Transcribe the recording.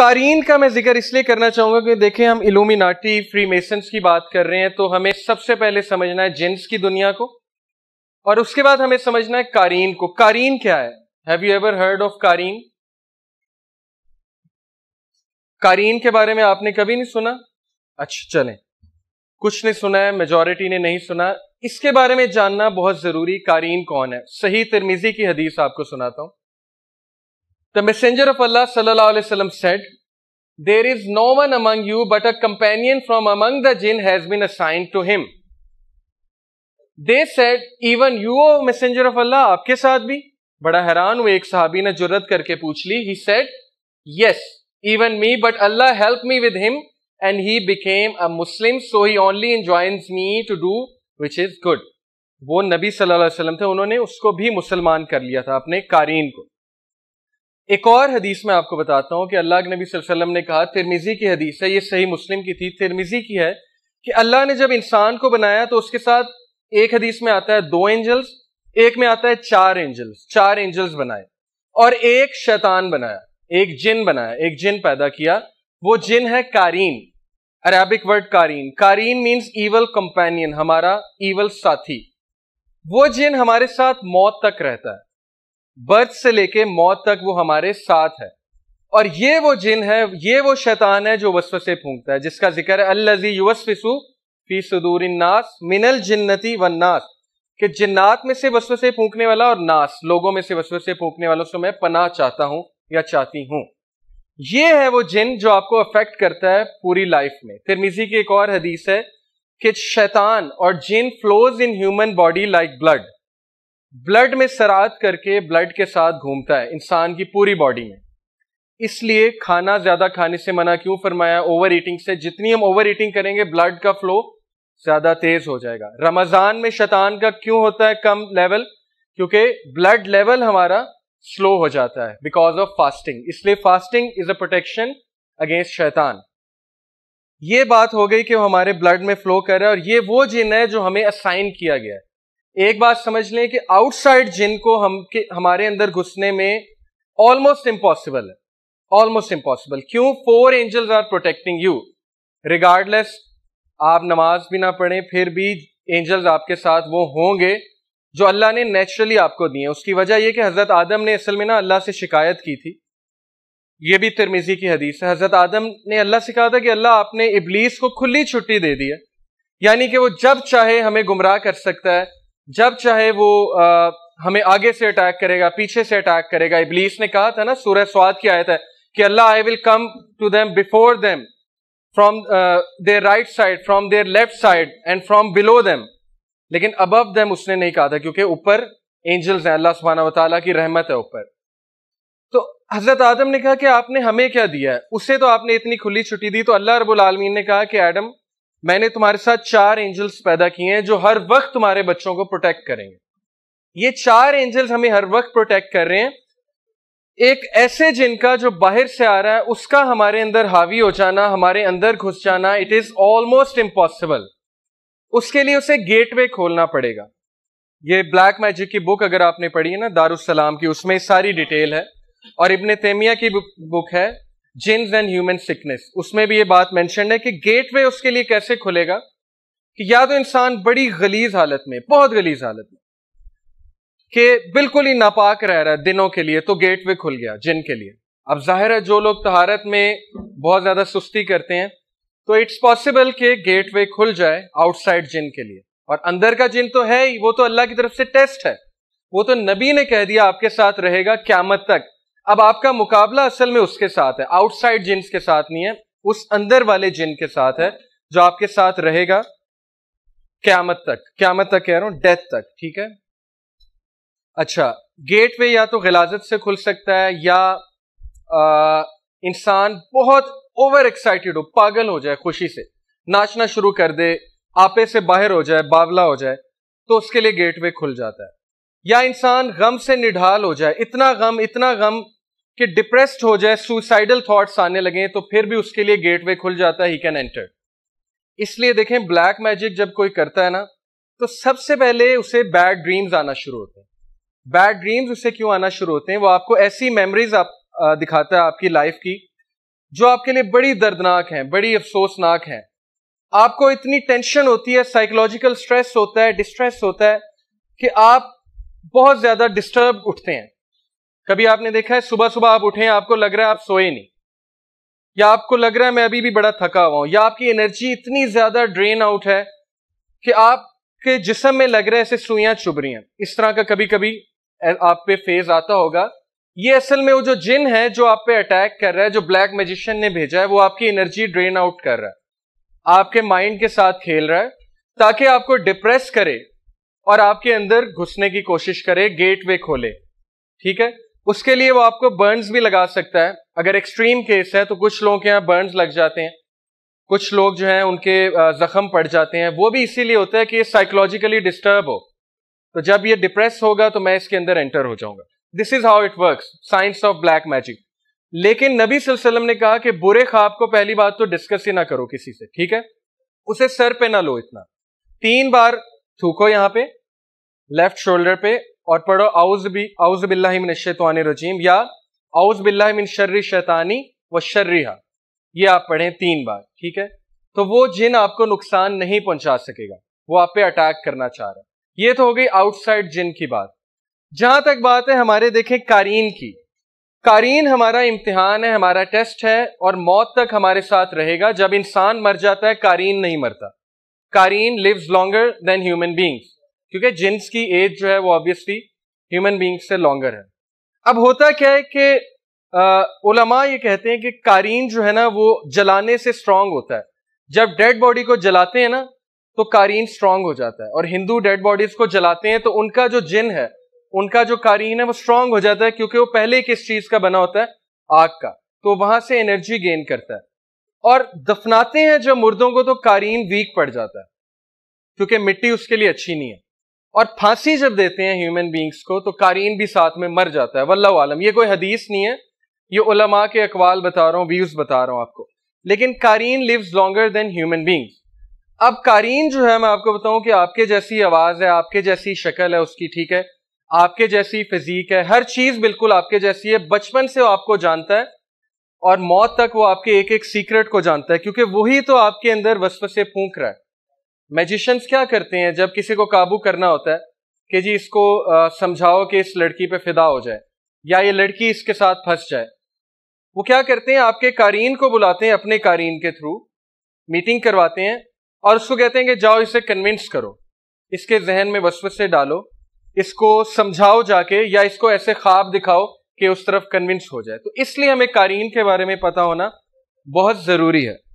कारीन का मैं जिक्र इसलिए करना चाहूंगा कि देखें हम इलूमिनाटी फ्री मेसन की बात कर रहे हैं तो हमें सबसे पहले समझना है जेंट्स की दुनिया को और उसके बाद हमें समझना है कारीन को कारीन क्या है have you ever heard of कारीन कारीन के बारे में आपने कभी नहीं सुना अच्छा चलें कुछ ने सुना है मेजोरिटी ने नहीं सुना इसके बारे में जानना बहुत जरूरी कारीन कौन है सही तिरमिजी की हदीस आपको सुनाता हूं The Messenger of Allah wasallam said, There is no one among you but a companion from among the jinn has been assigned to him. They said, Even you, O Messenger of Allah, आपके साथ भी बड़ा हैरान हुए एक साहबी ने जुरत करके पूछ ली ही said, "Yes, even me but Allah help me with him and he became a Muslim, so he only enjoins me to do which is good वो नबी सल्लल्लाहु अलैहि वसल्लम थे उन्होंने उसको भी मुसलमान कर लिया था अपने कारीन को एक और हदीस में आपको बताता हूँ कि अल्लाह के नबी वसल्लम ने कहा तिरमिजी की हदीस है ये सही मुस्लिम की थी तिरमिजी की है कि अल्लाह ने जब इंसान को बनाया तो उसके साथ एक हदीस में आता है दो एंजल्स एक में आता है चार एंजल्स चार एंजल्स बनाए और एक शैतान बनाया एक जिन बनाया एक जिन पैदा किया वो जिन है कारीन अरेबिक वर्ड कारीन कारीन मीन्स ईवल कंपेनियन हमारा ईवल साथी वो जिन हमारे साथ मौत तक रहता है बर्थ से लेके मौत तक वो हमारे साथ है और ये वो जिन है ये वो शैतान है जो से फूंकता है जिसका जिक्र है अल्लाजी युवस्फिसु फी सुदूर नास मिनल जिन्नति नास के जिन्नात में से से फूंकने वाला और नास लोगों में से से फूंकने वालों से मैं पना चाहता हूं या चाहती हूं ये है वो जिन जो आपको अफेक्ट करता है पूरी लाइफ में तिरमिजी की एक और हदीस है कि शैतान और जिन flows in human body like blood blood में सरात करके ब्लड के साथ घूमता है इंसान की पूरी बॉडी में इसलिए खाना ज्यादा खाने से मना क्यों फरमाया ओवर ईटिंग से जितनी हम ओवर ईटिंग करेंगे ब्लड का फ्लो ज्यादा तेज हो जाएगा रमजान में शैतान का क्यों होता है कम लेवल क्योंकि ब्लड लेवल हमारा स्लो हो जाता है बिकॉज ऑफ फास्टिंग इसलिए fasting is a protection against शैतान ये बात हो गई कि हमारे ब्लड में फ्लो कर रहा है और ये वो जिन है जो हमें असाइन किया गया है एक बात समझ लें कि आउटसाइड जिन को हम के हमारे अंदर घुसने में ऑलमोस्ट इम्पॉसिबल है ऑलमोस्ट इम्पॉसिबल क्यों for angels are protecting you regardless आप नमाज भी ना पढ़ें फिर भी एंजल्स आपके साथ वो होंगे जो अल्लाह ने नेचुरली आपको दिए उसकी वजह यह कि हज़रत आदम ने असल में ना अल्लाह से शिकायत की थी ये भी तिरमिजी की हदीस है हज़रत आदम ने अल्लाह से कहा था कि अल्लाह आपने इबलीस को खुली छुट्टी दे दी है यानी कि वो जब चाहे हमें गुमराह कर सकता है जब चाहे वो आ, हमें आगे से अटैक करेगा पीछे से अटैक करेगा इबलीस ने कहा था ना सूरह स्वाद की आयत है कि Allah I will come to them before them from their right side from their left side and from below them लेकिन अबव देम उसने नहीं कहा था क्योंकि ऊपर एंजल्स हैं अल्लाह सुबहाना वाली की रहमत है ऊपर तो हजरत आदम ने कहा कि आपने हमें क्या दिया है उसे तो आपने इतनी खुली छुट्टी दी तो अल्लाह रबुल आलमीन ने कहा कि एडम मैंने तुम्हारे साथ चार एंजल्स पैदा किए हैं जो हर वक्त तुम्हारे बच्चों को प्रोटेक्ट करेंगे ये चार एंजल्स हमें हर वक्त प्रोटेक्ट कर रहे हैं एक ऐसे जिनका जो बाहर से आ रहा है उसका हमारे अंदर हावी हो जाना हमारे अंदर घुस जाना इट इज ऑलमोस्ट इम्पॉसिबल उसके लिए उसे गेटवे खोलना पड़ेगा ये ब्लैक मैजिक की बुक अगर आपने पढ़ी है ना दारुसलाम की उसमें सारी डिटेल है और इब्ने तेमिया की बुक है जिन्स एंड ह्यूमन सिकनेस उसमें भी ये बात मैंशन है कि गेटवे उसके लिए कैसे खुलेगा कि या तो इंसान बड़ी गलीज हालत में बहुत गलीज हालत में कि बिल्कुल ही नापाक रह रहा है दिनों के लिए तो गेटवे खुल गया जिन के लिए अब जाहिर है जो लोग तहारत में बहुत ज्यादा सुस्ती करते हैं तो इट्स पॉसिबल कि गेटवे खुल जाए आउटसाइड जिन के लिए और अंदर का जिन तो है ही वो तो अल्लाह की तरफ से टेस्ट है वो तो नबी ने कह दिया आपके साथ रहेगा क्यामत तक अब आपका मुकाबला असल में उसके साथ है आउटसाइड जिन्स के साथ नहीं है उस अंदर वाले जिन के साथ है जो आपके साथ रहेगा क्यामत तक क्यामत तक कह रहा हूं डेथ तक ठीक है अच्छा गेटवे या तो गिलाजत से खुल सकता है या इंसान बहुत ओवर एक्साइटेड हो पागल हो जाए खुशी से नाचना शुरू कर दे आपे से बाहर हो जाए बावला हो जाए तो उसके लिए गेटवे खुल जाता है या इंसान गम से निढाल हो जाए इतना गम इतना गम कि डिप्रेस्ड हो जाए सुसाइडल थॉट्स आने लगे तो फिर भी उसके लिए गेटवे खुल जाता है ही कैन एंटर इसलिए देखें ब्लैक मैजिक जब कोई करता है ना तो सबसे पहले उसे बैड ड्रीम्स आना शुरू होते हैं बैड ड्रीम्स उसे क्यों आना शुरू होते हैं वो आपको ऐसी मेमोरीज आप दिखाता है आपकी लाइफ की जो आपके लिए बड़ी दर्दनाक है बड़ी अफसोसनाक है आपको इतनी टेंशन होती है साइकोलॉजिकल स्ट्रेस होता है डिस्ट्रेस होता है कि आप बहुत ज्यादा डिस्टर्ब उठते हैं कभी आपने देखा है सुबह सुबह आप उठे आपको लग रहा है आप सोए नहीं या आपको लग रहा है मैं अभी भी बड़ा थका हुआ हूं या आपकी एनर्जी इतनी ज्यादा ड्रेन आउट है कि आपके जिसम में लग रहा है ऐसे सुइयां चुभ रही हैं इस तरह का कभी कभी आप पे फेज आता होगा ये असल में वो जो जिन है जो आप पे अटैक कर रहा है जो ब्लैक मेजिशियन ने भेजा है वो आपकी एनर्जी ड्रेन आउट कर रहा है आपके माइंड के साथ खेल रहा है ताकि आपको डिप्रेस करे और आपके अंदर घुसने की कोशिश करे गेटवे खोले ठीक है उसके लिए वो आपको बर्न्स भी लगा सकता है अगर एक्सट्रीम केस है तो कुछ लोगों के यहाँ बर्न्स लग जाते हैं कुछ लोग जो हैं उनके जख्म पड़ जाते हैं वो भी इसीलिए होता है कि ये साइकोलॉजिकली डिस्टर्ब हो तो जब ये डिप्रेस होगा तो मैं इसके अंदर एंटर हो जाऊंगा this is how it work science of black magic लेकिन नबी सल्लम ने कहा कि बुरे ख्वाब को पहली बात तो डिस्कस ही ना करो किसी से ठीक है उसे सर पे ना लो इतना तीन बार थूको यहाँ पे लेफ्ट शोल्डर पे और पढ़ो आउज बी आउज बिल्लाशैतान रजीम या आउज बिल्ला शर्री शैतानी व शर्रिहा ये आप पढ़ें तीन बार ठीक है तो वो जिन आपको नुकसान नहीं पहुंचा सकेगा वो आप पे अटैक करना चाह रहा है ये तो हो गई आउटसाइड जिन की बात जहां तक बात है हमारे देखें कारीन की कारीन हमारा इम्तिहान है हमारा टेस्ट है और मौत तक हमारे साथ रहेगा जब इंसान मर जाता है कारीन नहीं मरता कारीन lives longer than human beings क्योंकि जिन्स की एज जो है वो ऑब्वियसली ह्यूमन बींग्स से लॉन्गर है अब होता क्या है कि ओलमा ये कहते हैं कि कारीन जो है ना वो जलाने से स्ट्रांग होता है जब डेड बॉडी को जलाते हैं ना तो कारीन स्ट्रांग हो जाता है और हिंदू डेड बॉडीज को जलाते हैं तो उनका जो जिन है उनका जो कारीन है वो स्ट्रांग हो जाता है क्योंकि वो पहले किस चीज का बना होता है आग का तो वहां से एनर्जी गेन करता है और दफनाते हैं जब मुर्दों को तो कारीन वीक पड़ जाता है क्योंकि मिट्टी उसके लिए अच्छी नहीं है और फांसी जब देते हैं ह्यूमन बींग्स को तो कारीन भी साथ में मर जाता है वल्ला आलम ये कोई हदीस नहीं है ये उलमा के अकवाल बता रहा हूँ व्यूज बता रहा हूँ आपको लेकिन कारीन lives longer than human beings अब कारीन जो है मैं आपको बताऊं कि आपके जैसी आवाज है आपके जैसी शक्ल है उसकी ठीक है आपके जैसी फिजीक है हर चीज बिल्कुल आपके जैसी है बचपन से आपको जानता है और मौत तक वो आपके एक एक सीक्रेट को जानता है क्योंकि वही तो आपके अंदर से फूंक रहा है मैजिशंस क्या करते हैं जब किसी को काबू करना होता है कि जी इसको समझाओ कि इस लड़की पे फिदा हो जाए या ये लड़की इसके साथ फंस जाए वो क्या करते हैं आपके कारीन को बुलाते हैं अपने कारीन के थ्रू मीटिंग करवाते हैं और उसको कहते हैं कि जाओ इसे कन्विंस करो इसके जहन में वसवस से डालो इसको समझाओ जाके या इसको ऐसे ख्वाब दिखाओ कि उस तरफ कन्विंस हो जाए तो इसलिए हमें कारीन के बारे में पता होना बहुत ज़रूरी है